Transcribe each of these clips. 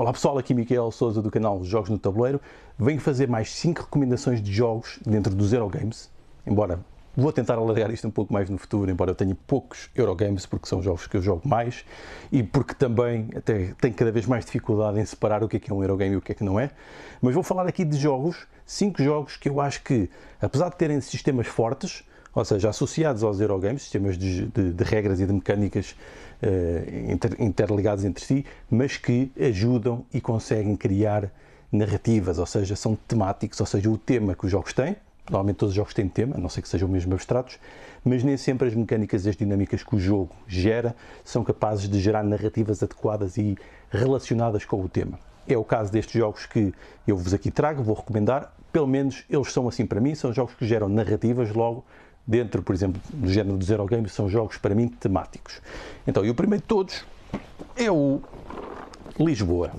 Olá pessoal, aqui Miquel Souza do canal Jogos no Tabuleiro. Venho fazer mais 5 recomendações de jogos dentro dos Eurogames, embora vou tentar alargar isto um pouco mais no futuro, embora eu tenha poucos Eurogames, porque são jogos que eu jogo mais e porque também até tenho cada vez mais dificuldade em separar o que é que é um Eurogame e o que é que não é. Mas vou falar aqui de jogos, 5 jogos que eu acho que, apesar de terem sistemas fortes, ou seja, associados aos Eurogames, sistemas de, de, de regras e de mecânicas uh, inter, interligados entre si, mas que ajudam e conseguem criar narrativas, ou seja, são temáticos, ou seja, o tema que os jogos têm, normalmente todos os jogos têm tema, a não ser que sejam mesmo abstratos, mas nem sempre as mecânicas e as dinâmicas que o jogo gera são capazes de gerar narrativas adequadas e relacionadas com o tema. É o caso destes jogos que eu vos aqui trago, vou recomendar, pelo menos eles são assim para mim, são jogos que geram narrativas, logo dentro, por exemplo, do género do Zero Game, são jogos para mim temáticos. Então, e o primeiro de todos é o Lisboa.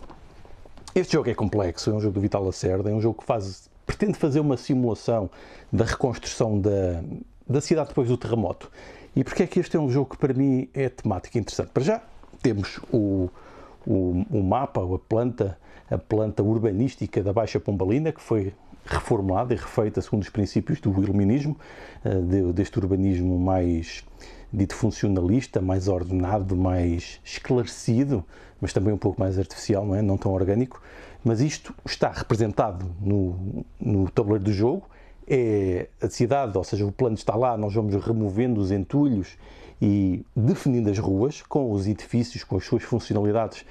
Este jogo é complexo, é um jogo do Vital Lacerda, é um jogo que faz, pretende fazer uma simulação da reconstrução da, da cidade depois do terremoto. E porque é que este é um jogo que para mim é temático interessante? Para já temos o, o, o mapa, a planta, a planta urbanística da Baixa Pombalina, que foi reformulada e refeita segundo os princípios do iluminismo, eh, deste urbanismo mais dito funcionalista, mais ordenado, mais esclarecido, mas também um pouco mais artificial, não é? Não tão orgânico. Mas isto está representado no, no tabuleiro do jogo, é a cidade, ou seja, o plano está lá, nós vamos removendo os entulhos e definindo as ruas com os edifícios, com as suas funcionalidades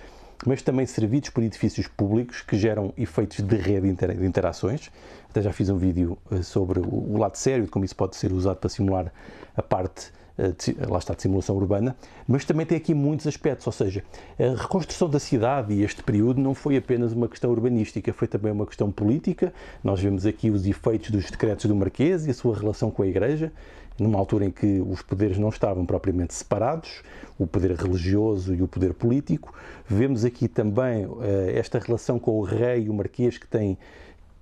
mas também servidos por edifícios públicos que geram efeitos de rede de interações. Até já fiz um vídeo eh, sobre o lado sério, de como isso pode ser usado para simular a parte eh, lá está, de simulação urbana, mas também tem aqui muitos aspectos, ou seja, a reconstrução da cidade e este período não foi apenas uma questão urbanística, foi também uma questão política. Nós vemos aqui os efeitos dos decretos do Marquês e a sua relação com a Igreja, numa altura em que os poderes não estavam propriamente separados, o poder religioso e o poder político. Vemos aqui também eh, esta relação com o rei e o Marquês que tem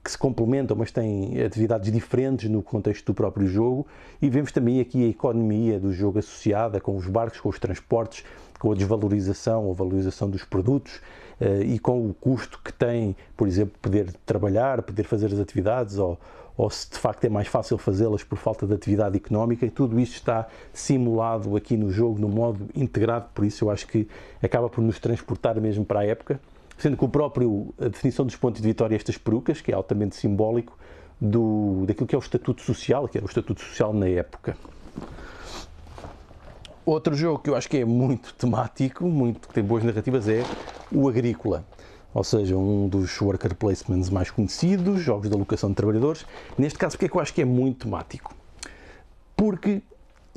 que se complementam, mas têm atividades diferentes no contexto do próprio jogo, e vemos também aqui a economia do jogo associada com os barcos, com os transportes, com a desvalorização ou valorização dos produtos eh, e com o custo que tem, por exemplo, poder trabalhar, poder fazer as atividades ou, ou se de facto é mais fácil fazê-las por falta de atividade económica, e tudo isto está simulado aqui no jogo, no modo integrado, por isso eu acho que acaba por nos transportar mesmo para a época sendo que o próprio, a definição dos pontos de vitória, é estas perucas, que é altamente simbólico, do, daquilo que é o estatuto social, que era é o estatuto social na época. Outro jogo que eu acho que é muito temático, muito que tem boas narrativas, é o Agrícola ou seja, um dos worker placements mais conhecidos, jogos de alocação de trabalhadores. Neste caso, porque é que eu acho que é muito temático? Porque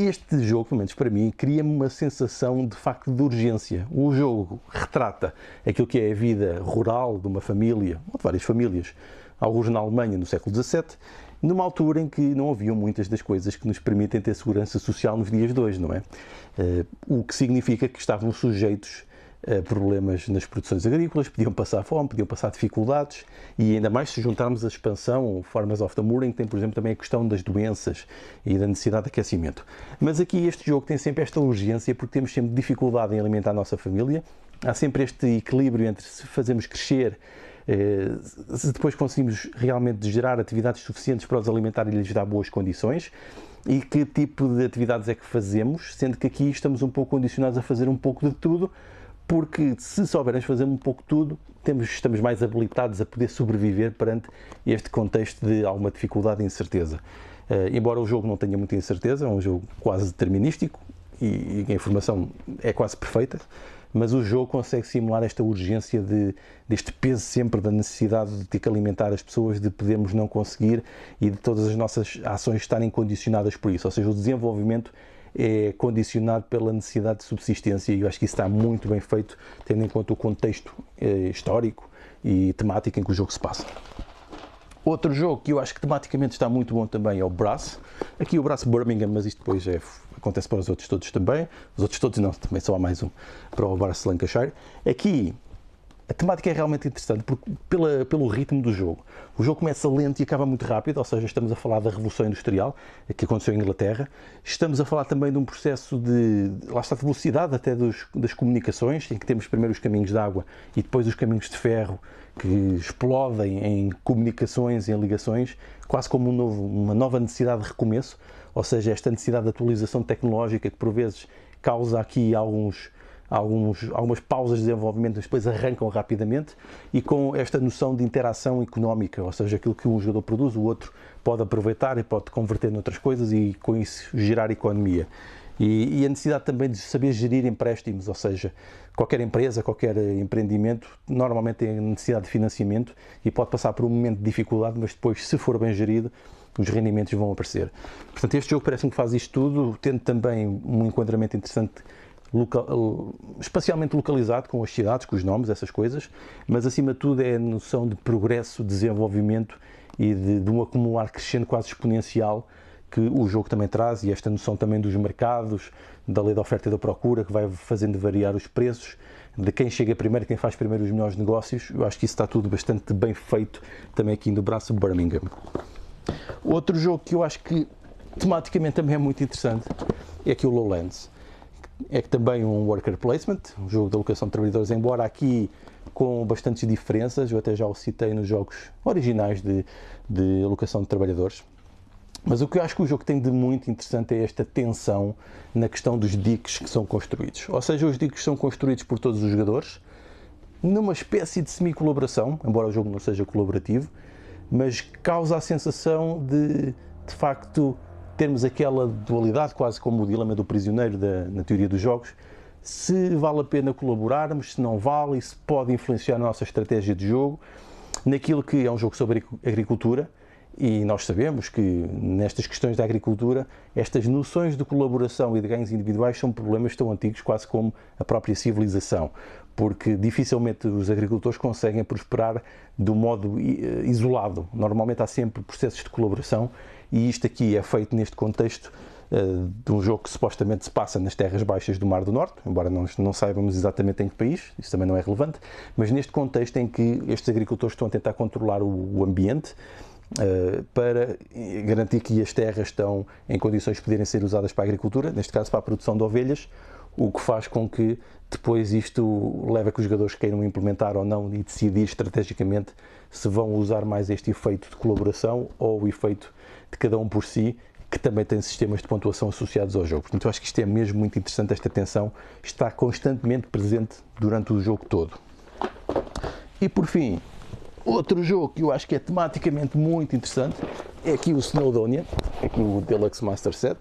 este jogo, pelo menos para mim, cria-me uma sensação de facto de urgência. O jogo retrata aquilo que é a vida rural de uma família, ou de várias famílias, alguns na Alemanha no século XVII, numa altura em que não haviam muitas das coisas que nos permitem ter segurança social nos dias de hoje, não é? Eh, o que significa que estavam sujeitos eh, problemas nas produções agrícolas, podiam passar fome, podiam passar dificuldades e ainda mais se juntarmos a expansão, Farmers of the Mooring, tem por exemplo também a questão das doenças e da necessidade de aquecimento. Mas aqui este jogo tem sempre esta urgência porque temos sempre dificuldade em alimentar a nossa família, há sempre este equilíbrio entre se fazemos crescer eh, se depois conseguimos realmente gerar atividades suficientes para os alimentar e lhes dar boas condições e que tipo de atividades é que fazemos, sendo que aqui estamos um pouco condicionados a fazer um pouco de tudo, porque se soubermos fazer um pouco tudo, temos, estamos mais habilitados a poder sobreviver perante este contexto de alguma dificuldade e incerteza. Uh, embora o jogo não tenha muita incerteza, é um jogo quase determinístico e, e a informação é quase perfeita, mas o jogo consegue simular esta urgência de, deste peso sempre da necessidade de ter que alimentar as pessoas, de podermos não conseguir e de todas as nossas ações estarem condicionadas por isso. Ou seja, o desenvolvimento é condicionado pela necessidade de subsistência e eu acho que isso está muito bem feito, tendo em conta o contexto é, histórico e temático em que o jogo se passa. Outro jogo que eu acho que tematicamente está muito bom também é o Brass. Aqui o Brass Birmingham, mas isto depois é, acontece para os outros todos também. Os outros todos não, também só há mais um para o Brass Lancashire. Aqui a temática é realmente interessante porque, pela, pelo ritmo do jogo. O jogo começa lento e acaba muito rápido, ou seja, estamos a falar da Revolução Industrial que aconteceu em Inglaterra. Estamos a falar também de um processo de, lá está, de velocidade até dos, das comunicações, em que temos primeiro os caminhos de água e depois os caminhos de ferro que explodem em comunicações, e em ligações, quase como um novo, uma nova necessidade de recomeço, ou seja, esta necessidade de atualização tecnológica que por vezes causa aqui alguns alguns, algumas pausas de desenvolvimento, mas depois arrancam rapidamente, e com esta noção de interação económica, ou seja, aquilo que um jogador produz, o outro pode aproveitar e pode converter noutras coisas e com isso gerar economia. E, e, a necessidade também de saber gerir empréstimos, ou seja, qualquer empresa, qualquer empreendimento, normalmente tem necessidade de financiamento e pode passar por um momento de dificuldade, mas depois, se for bem gerido, os rendimentos vão aparecer. Portanto, este jogo parece-me que faz isto tudo, tendo também um enquadramento interessante local, eh, espacialmente localizado, com as cidades, com os nomes, essas coisas, mas acima de tudo é a noção de progresso, desenvolvimento e de, de um acumular crescente quase exponencial que o jogo também traz e esta noção também dos mercados, da lei da oferta e da procura, que vai fazendo variar os preços, de quem chega primeiro, quem faz primeiro os melhores negócios. Eu acho que isso está tudo bastante bem feito também aqui no braço Birmingham. Outro jogo que eu acho que tematicamente também é muito interessante é aqui o Lowlands é também um worker placement, um jogo de alocação de trabalhadores, embora aqui com bastantes diferenças, eu até já o citei nos jogos originais de, de alocação de trabalhadores. Mas o que eu acho que o jogo tem de muito interessante é esta tensão na questão dos diques que são construídos. Ou seja, os diques são construídos por todos os jogadores, numa espécie de semi-colaboração, embora o jogo não seja colaborativo, mas causa a sensação de, de facto, termos aquela dualidade, quase como o dilema do prisioneiro da, na teoria dos jogos, se vale a pena colaborarmos, se não vale, isso pode influenciar a nossa estratégia de jogo, naquilo que é um jogo sobre agricultura, e nós sabemos que nestas questões da agricultura, estas noções de colaboração e de ganhos individuais são problemas tão antigos quase como a própria civilização, porque dificilmente os agricultores conseguem prosperar do modo eh, isolado. Normalmente há sempre processos de colaboração e isto aqui é feito neste contexto uh, de um jogo que supostamente se passa nas terras baixas do Mar do Norte, embora não, não saibamos exatamente em que país, isso também não é relevante, mas neste contexto em que estes agricultores estão a tentar controlar o, o ambiente eh, para garantir que as terras estão em condições de poderem ser usadas para a agricultura, neste caso para a produção de ovelhas, o que faz com que depois isto leve a que os jogadores queiram implementar ou não e decidir estrategicamente se vão usar mais este efeito de colaboração ou o efeito de cada um por si, que também tem sistemas de pontuação associados ao jogo. Portanto, eu acho que isto é mesmo muito interessante, esta tensão está constantemente presente durante o jogo todo. E por fim, Outro jogo que eu acho que é tematicamente muito interessante é aqui o Snowdonia, aqui o Deluxe Master Set.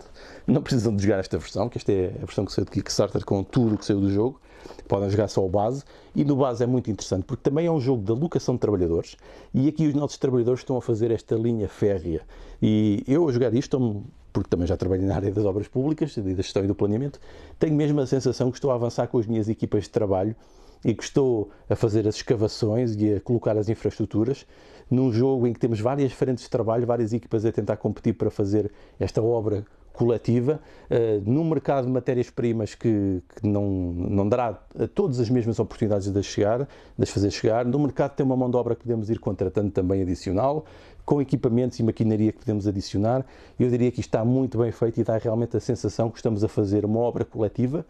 Não precisam de jogar esta versão, que esta é a versão que saiu de Kickstarter com tudo o que saiu do jogo. Podem jogar só o base. E no base é muito interessante, porque também é um jogo de alocação de trabalhadores. E aqui os nossos trabalhadores estão a fazer esta linha férrea. E eu a jogar isto, porque também já trabalho na área das obras públicas, da gestão e do planeamento, tenho mesmo a sensação que estou a avançar com as minhas equipas de trabalho e que estou a fazer as escavações e a colocar as infraestruturas, num jogo em que temos várias frentes de trabalho, várias equipas a tentar competir para fazer esta obra coletiva, uh, num mercado de matérias-primas que, que, não, não dará a todas as mesmas oportunidades de as chegar, de as fazer chegar, num mercado que tem uma mão de obra que podemos ir contratando também adicional, com equipamentos e maquinaria que podemos adicionar. Eu diria que isto está muito bem feito e dá realmente a sensação que estamos a fazer uma obra coletiva,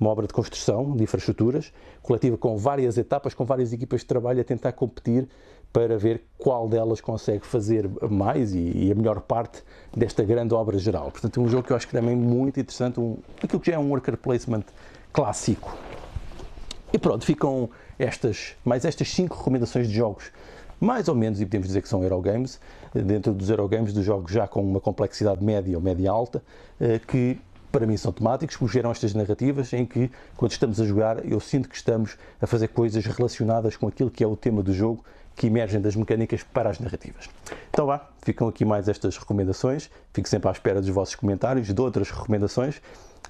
uma obra de construção de infraestruturas, coletiva com várias etapas, com várias equipas de trabalho a tentar competir para ver qual delas consegue fazer mais e, e a melhor parte desta grande obra geral. Portanto, é um jogo que eu acho que também é muito interessante, um, aquilo que já é um worker placement clássico. E pronto, ficam estas, mais estas cinco recomendações de jogos mais ou menos, e podemos dizer que são Eurogames, dentro dos Eurogames, dos jogos já com uma complexidade média ou média alta, eh, que para mim são temáticos, porque geram estas narrativas em que, quando estamos a jogar, eu sinto que estamos a fazer coisas relacionadas com aquilo que é o tema do jogo, que emergem das mecânicas para as narrativas. Então vá, ficam aqui mais estas recomendações, fico sempre à espera dos vossos comentários, de outras recomendações,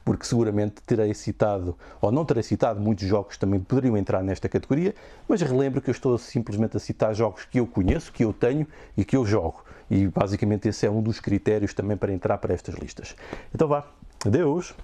porque seguramente terei citado, ou não terei citado, muitos jogos que também poderiam entrar nesta categoria, mas relembro que eu estou simplesmente a citar jogos que eu conheço, que eu tenho e que eu jogo. E basicamente esse é um dos critérios também para entrar para estas listas. Então vá, adeus!